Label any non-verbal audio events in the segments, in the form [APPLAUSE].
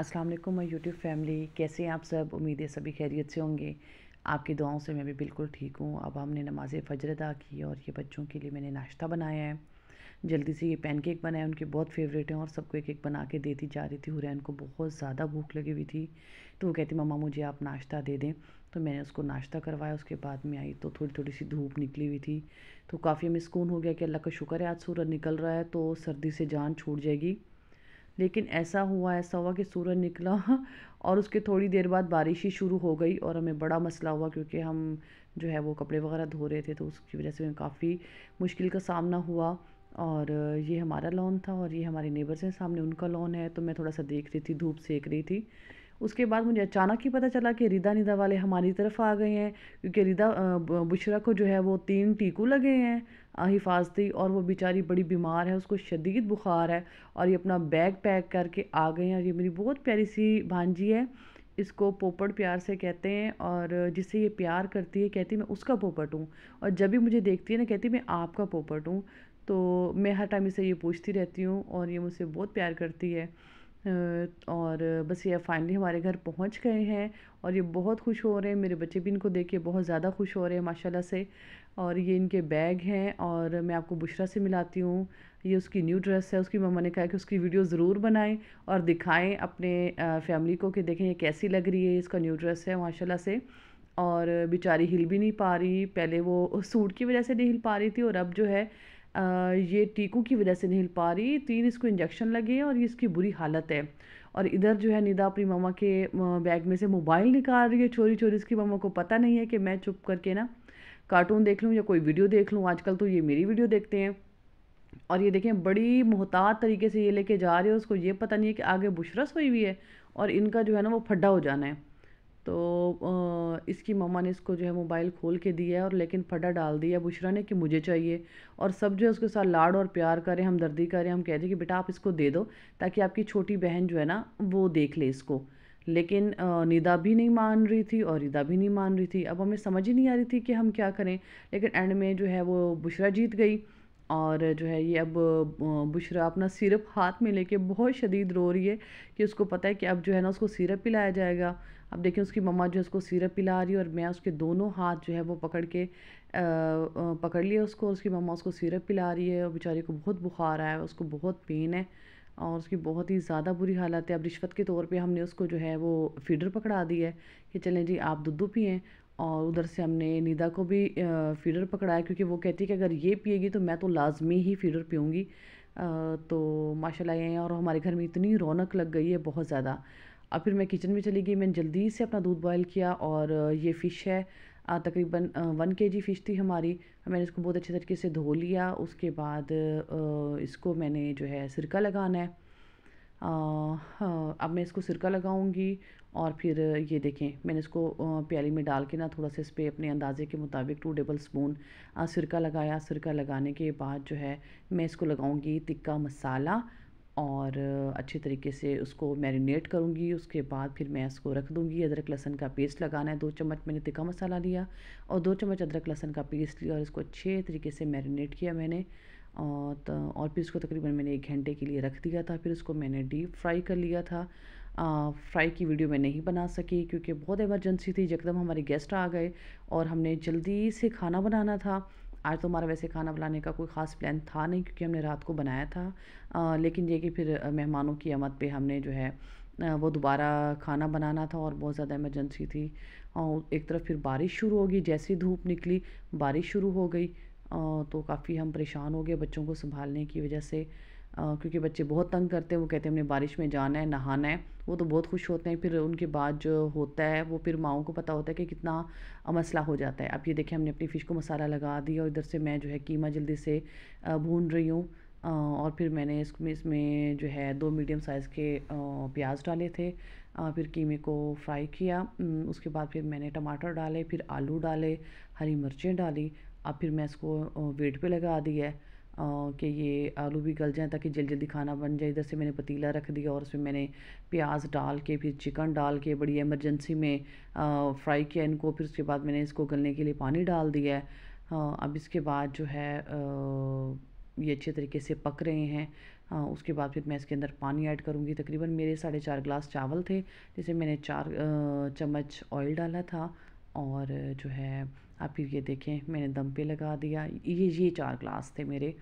अस्सलाम वालेकुम मैं यूट्यूब फैमिली कैसे हैं आप सब उम्मीद है सभी खैरियत से होंगे आपकी दुआओं से मैं भी बिल्कुल ठीक हूँ अब हमने नमाज फजर अदा की और ये बच्चों के लिए मैंने नाश्ता बनाया है जल्दी से ये पैनकेक बनाए उनके बहुत फेवरेट हैं और सबको एक एक बना के देती जा रही थी हुरैन को बहुत ज़्यादा भूख लगी हुई थी तो वो कहती मम्मा मुझे आप नाश्ता दे दें तो मैंने उसको नाश्ता करवाया उसके बाद में आई तो थोड़ी थोड़ी सी धूप निकली हुई थी तो काफ़ी हमें सुकून हो गया कि अल्लाह का शुक्र है आज सूरज निकल रहा है तो सर्दी से जान छूट जाएगी लेकिन ऐसा हुआ ऐसा हुआ कि सूरज निकला [LAUGHS] और उसके थोड़ी देर बाद बारिश ही शुरू हो गई और हमें बड़ा मसला हुआ क्योंकि हम जो है वो कपड़े वगैरह धो रहे थे तो उसकी वजह से हमें काफ़ी मुश्किल का सामना हुआ और ये हमारा लॉन था और ये हमारे नेबर्स हैं सामने उनका लॉन है तो मैं थोड़ा सा देख रही थी धूप सेक रही थी उसके बाद मुझे अचानक ही पता चला कि रिदा निदा वाले हमारी तरफ आ गए हैं क्योंकि रिदा बुशरा को जो है वो तीन टीकू लगे हैं हिफाजती और वो बेचारी बड़ी बीमार है उसको शदीद बुखार है और ये अपना बैग पैक करके आ गए हैं और ये मेरी बहुत प्यारी सी भांजी है इसको पोपड़ प्यार से कहते हैं और जिससे ये प्यार करती है कहती मैं उसका पोपट हूँ और जब भी मुझे देखती है ना कहती मैं आपका पोपट हूँ तो मैं हर टाइम इसे ये पूछती रहती हूँ और ये मुझसे बहुत प्यार करती है और बस ये फाइनली हमारे घर पहुंच गए हैं और ये बहुत खुश हो रहे हैं मेरे बच्चे भी इनको देख के बहुत ज़्यादा खुश हो रहे हैं माशाल्लाह से और ये इनके बैग हैं और मैं आपको बुशरा से मिलाती हूँ ये उसकी न्यू ड्रेस है उसकी मम्मा ने कहा कि उसकी वीडियो ज़रूर बनाएं और दिखाएं अपने फैमिली को कि देखें ये कैसी लग रही है इसका न्यू ड्रेस है माशाल्लाह से और बेचारी हिल भी नहीं पा रही पहले वो सूट की वजह से नहीं हिल पा रही थी और अब जो है ये टीकों की वजह से नहीं हिल पा रही तीन इसको इंजेक्शन लगे और ये इसकी बुरी हालत है और इधर जो है निदा अपनी मामा के बैग में से मोबाइल निकाल रही है चोरी चोरी इसकी मामा को पता नहीं है कि मैं चुप करके ना कार्टून देख लूँ या कोई वीडियो देख लूँ आजकल तो ये मेरी वीडियो देखते हैं और ये देखें बड़ी मोहतात तरीके से ये लेके जा रहे हैं उसको ये पता नहीं है कि आगे बुशरस हुई हुई है और इनका जो है ना वो फड्डा हो जाना है तो इसकी मम्मा ने इसको जो है मोबाइल खोल के दिया है और लेकिन फटा डाल दिया बुशरा ने कि मुझे चाहिए और सब जो है उसके साथ लाड़ और प्यार करें हमदर्दी करें हम कह दें कि बेटा आप इसको दे दो ताकि आपकी छोटी बहन जो है ना वो देख ले इसको लेकिन निदा भी नहीं मान रही थी और रिदा भी नहीं मान रही थी अब हमें समझ ही नहीं आ रही थी कि हम क्या करें लेकिन एंड में जो है वो बुशरा जीत गई और जो है ये अब बुशरा अपना सिरप हाथ में लेके बहुत शदीद रो रही है कि उसको पता है कि अब जो है ना उसको सिरप पिलाया जाएगा अब देखिए उसकी मम्मा जो है उसको सिरप पिला रही है और मैं उसके दोनों हाथ जो है वो पकड़ के आ, पकड़ लिया उसको उसकी मम्मा उसको सिरप पिला रही है और बेचारी को बहुत बुखार आया है उसको बहुत पेन है और उसकी बहुत ही ज़्यादा बुरी हालत है अब रिश्वत के तौर पे हमने उसको जो है वो फीडर पकड़ा दी है कि चलें जी आप दूध पिएँ और उधर से हमने निदा को भी फीडर पकड़ाया क्योंकि वो कहती है कि अगर ये पिएगी तो मैं तो लाजमी ही फीडर पीऊँगी तो माशाल्लाह ये और हमारे घर में इतनी रौनक लग गई है बहुत ज़्यादा अब फिर मैं किचन में चली गई मैंने जल्दी से अपना दूध बॉयल किया और ये फ़िश है तकरीबन वन के जी फ़िश थी हमारी मैंने इसको बहुत अच्छे तरीके से धो लिया उसके बाद इसको मैंने जो है सिरका लगाना है हाँ, अब मैं इसको सिरका लगाऊंगी और फिर ये देखें मैंने इसको प्याली में डाल के ना थोड़ा सा इस पर अपने अंदाजे के मुताबिक टू टेबल स्पून सिरका लगाया सिरका लगाने के बाद जो है मैं इसको लगाऊंगी तिक्का मसाला और अच्छे तरीके से उसको मैरिनेट करूँगी उसके बाद फिर मैं इसको रख दूँगी अदरक लहसन का पेस्ट लगाना है दो चम्मच मैंने तिक्का मसाला लिया और दो चम्मच अदरक लहसन का पेस्ट लिया और इसको अच्छे तरीके से मैरिनेट किया मैंने और तो और फिर इसको तकरीबन मैंने एक घंटे के लिए रख दिया था फिर उसको मैंने डीप फ्राई कर लिया था आ, फ्राई की वीडियो मैं नहीं बना सकी क्योंकि बहुत इमरजेंसी थी जकदम हमारे गेस्ट आ गए और हमने जल्दी से खाना बनाना था आज तो हमारा वैसे खाना बनाने का कोई ख़ास प्लान था नहीं क्योंकि हमने रात को बनाया था आ, लेकिन ये कि फिर मेहमानों की आमद पे हमने जो है वो दोबारा खाना बनाना था और बहुत ज़्यादा इमरजेंसी थी और एक तरफ फिर बारिश शुरू होगी जैसी धूप निकली बारिश शुरू हो गई तो काफ़ी हम परेशान हो गए बच्चों को संभालने की वजह से क्योंकि बच्चे बहुत तंग करते हैं वो कहते हैं हमने बारिश में जाना है नहाना है वो तो बहुत खुश होते हैं फिर उनके बाद जो होता है वो फिर माओ को पता होता है कि कितना मसला हो जाता है अब ये देखें हमने अपनी फ़िश को मसाला लगा दिया और इधर से मैं जो है कीमा जल्दी से भून रही हूँ और फिर मैंने इसमें इसमें जो है दो मीडियम साइज़ के प्याज डाले थे फिर कीमे को फ्राई किया उसके बाद फिर मैंने टमाटर डाले फिर आलू डाले हरी मिर्चें डाली अब फिर मैं इसको वेट पे लगा दिया है कि ये आलू भी गल जाए ताकि जल्दी जल्दी खाना बन जाए इधर से मैंने पतीला रख दिया और उसमें मैंने प्याज डाल के फिर चिकन डाल के बड़ी एमरजेंसी में फ्राई किया इनको फिर उसके बाद मैंने इसको गलने के लिए पानी डाल दिया है अब इसके बाद जो है ये अच्छे तरीके से पक रहे हैं उसके बाद फिर मैं इसके अंदर पानी ऐड करूँगी तकरीबन मेरे साढ़े चार गिलास चावल थे जिसे मैंने चार चम्मच ऑयल डाला था और जो है आप फिर ये देखें मैंने दम पे लगा दिया ये ये चार ग्लास थे मेरे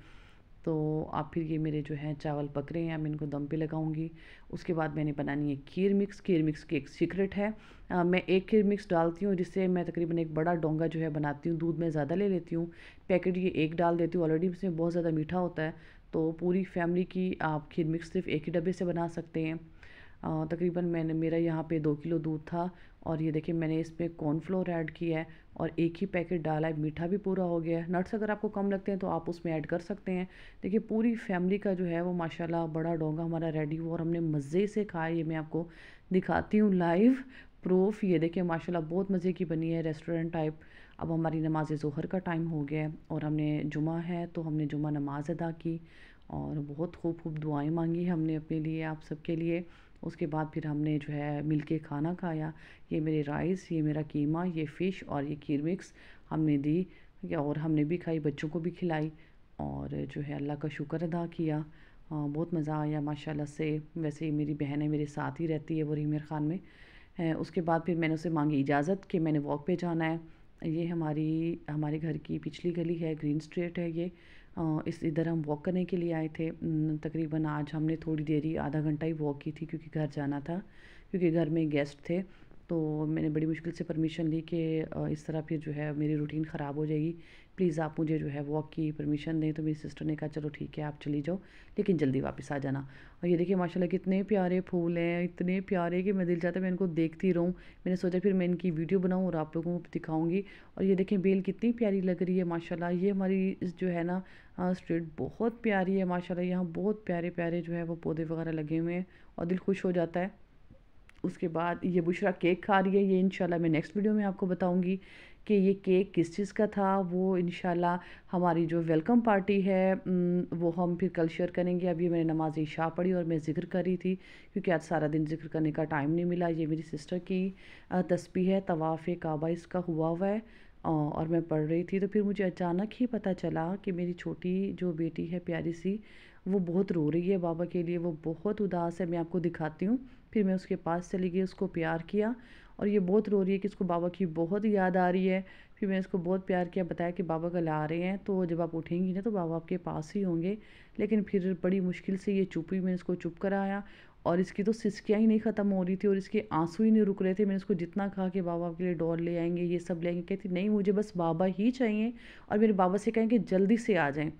तो आप फिर ये मेरे जो है चावल पक रहे हैं मैं इनको दम पे लगाऊंगी उसके बाद मैंने बनानी है खीर मिक्स खीर मिक्स की एक सीक्रेट है आ, मैं एक खीर मिक्स डालती हूँ जिससे मैं तकरीबन एक बड़ा डोंगा जो है बनाती हूँ दूध में ज़्यादा ले लेती हूँ पैकेट ये एक डाल देती हूँ ऑलरेडी इसमें बहुत ज़्यादा मीठा होता है तो पूरी फैमिली की आप खीर मिक्स सिर्फ एक ही डब्बे से बना सकते हैं तकरीबन मैंने मेरा यहाँ पे दो किलो दूध था और ये देखिए मैंने इसमें कॉर्नफ्लोर ऐड किया है और एक ही पैकेट डाला है मीठा भी पूरा हो गया है नट्स अगर आपको कम लगते हैं तो आप उसमें ऐड कर सकते हैं देखिए पूरी फैमिली का जो है वो माशाल्लाह बड़ा डोंगा हमारा रेडी हुआ और हमने मज़े से खाया ये मैं आपको दिखाती हूँ लाइव प्रूफ ये देखिए माशाल्लाह बहुत मज़े की बनी है रेस्टोरेंट टाइप अब हमारी नमाज जोहर का टाइम हो गया है और हमने जुमा है तो हमने जुमा नमाज अदा की और बहुत खूब खूब दुआएँ मांगी हमने अपने लिए आप सबके लिए उसके बाद फिर हमने जो है मिल के खाना खाया ये मेरे राइस ये मेरा कीमा ये फ़िश और ये खीर मिक्स हमने दी और हमने भी खाई बच्चों को भी खिलाई और जो है अल्लाह का शुक्र अदा किया बहुत मज़ा आया माशाल्लाह से वैसे ही मेरी बहन है मेरे साथ ही रहती है वो रीमर ख़ान में उसके बाद फिर मैंने उसे मांगी इजाज़त कि मैंने वॉक पे जाना है ये हमारी हमारे घर की पिछली गली है ग्रीन स्ट्रीट है ये इस इधर हम वॉक करने के लिए आए थे तकरीबन आज हमने थोड़ी देर ही आधा घंटा ही वॉक की थी क्योंकि घर जाना था क्योंकि घर में गेस्ट थे तो मैंने बड़ी मुश्किल से परमिशन ली कि इस तरह फिर जो है मेरी रूटीन ख़राब हो जाएगी प्लीज़ आप मुझे जो है वॉक की परमिशन दें तो मेरी सिस्टर ने कहा चलो ठीक है आप चली जाओ लेकिन जल्दी वापस आ जाना और ये देखिए माशाल्लाह कितने प्यारे फूल हैं इतने प्यारे कि मैं दिल चाहता है मैं इनको देखती रहूँ मैंने सोचा फिर मैं इनकी वीडियो बनाऊँ और आप लोगों को दिखाऊंगी और ये देखें बेल कितनी प्यारी लग रही है माशा ये हमारी जो है ना स्ट्रीट बहुत प्यारी है माशा यहाँ बहुत प्यारे प्यारे जो है वो पौधे वगैरह लगे हुए हैं और दिल खुश हो जाता है उसके बाद ये बुशरा केक खा रही है ये इंशाल्लाह मैं नेक्स्ट वीडियो में आपको बताऊंगी कि ये केक किस चीज़ का था वो इन हमारी जो वेलकम पार्टी है वो हम फिर कल शेयर करेंगे अभी मैंने नमाज इशा पढ़ी और मैं ज़िक्र कर रही थी क्योंकि आज सारा दिन जिक्र करने का टाइम नहीं मिला ये मेरी सिस्टर की तस्वीर है तवाफ़ काबा इसका हुआ हुआ है और मैं पढ़ रही थी तो फिर मुझे अचानक ही पता चला कि मेरी छोटी जो बेटी है प्यारी सी वो बहुत रो रही है बाबा के लिए वो बहुत उदास है मैं आपको दिखाती हूँ फिर मैं उसके पास चली गई उसको प्यार किया और ये बहुत रो रही है कि उसको बाबा की बहुत याद आ रही है फिर मैंने उसको बहुत प्यार किया बताया कि बाबा कल आ रहे हैं तो जब आप उठेंगी ना तो बाबा आपके पास ही होंगे लेकिन फिर बड़ी मुश्किल से ये चुप हुई मैंने उसको चुप कराया और इसकी तो सिसकियाँ ही नहीं ख़त्म हो रही थी और इसके आंसू ही नहीं रुक रहे थे मैंने उसको जितना कहा कि बाबा आपके लिए डॉल ले आएंगे ये सब ले आएंगे कहती नहीं मुझे बस बाबा ही चाहिए और मेरे बाबा से कहें कि जल्दी से आ जाएँ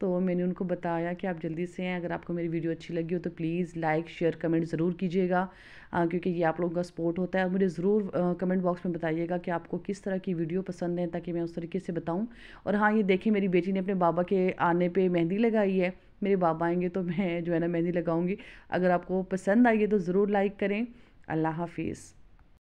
तो मैंने उनको बताया कि आप जल्दी से हैं अगर आपको मेरी वीडियो अच्छी लगी हो तो प्लीज़ लाइक शेयर कमेंट ज़रूर कीजिएगा क्योंकि ये आप लोगों का सपोर्ट होता है और मुझे ज़रूर कमेंट बॉक्स में बताइएगा कि आपको किस तरह की वीडियो पसंद है ताकि मैं उस तरीके से बताऊँ और हाँ ये देखिए मेरी बेटी ने अपने बाबा के आने पर मेहंदी लगाई है मेरे बाबा आएंगे तो मैं जो है ना मेहंदी लगाऊँगी अगर आपको पसंद आई है तो ज़रूर लाइक करें अल्लाह हाफिज़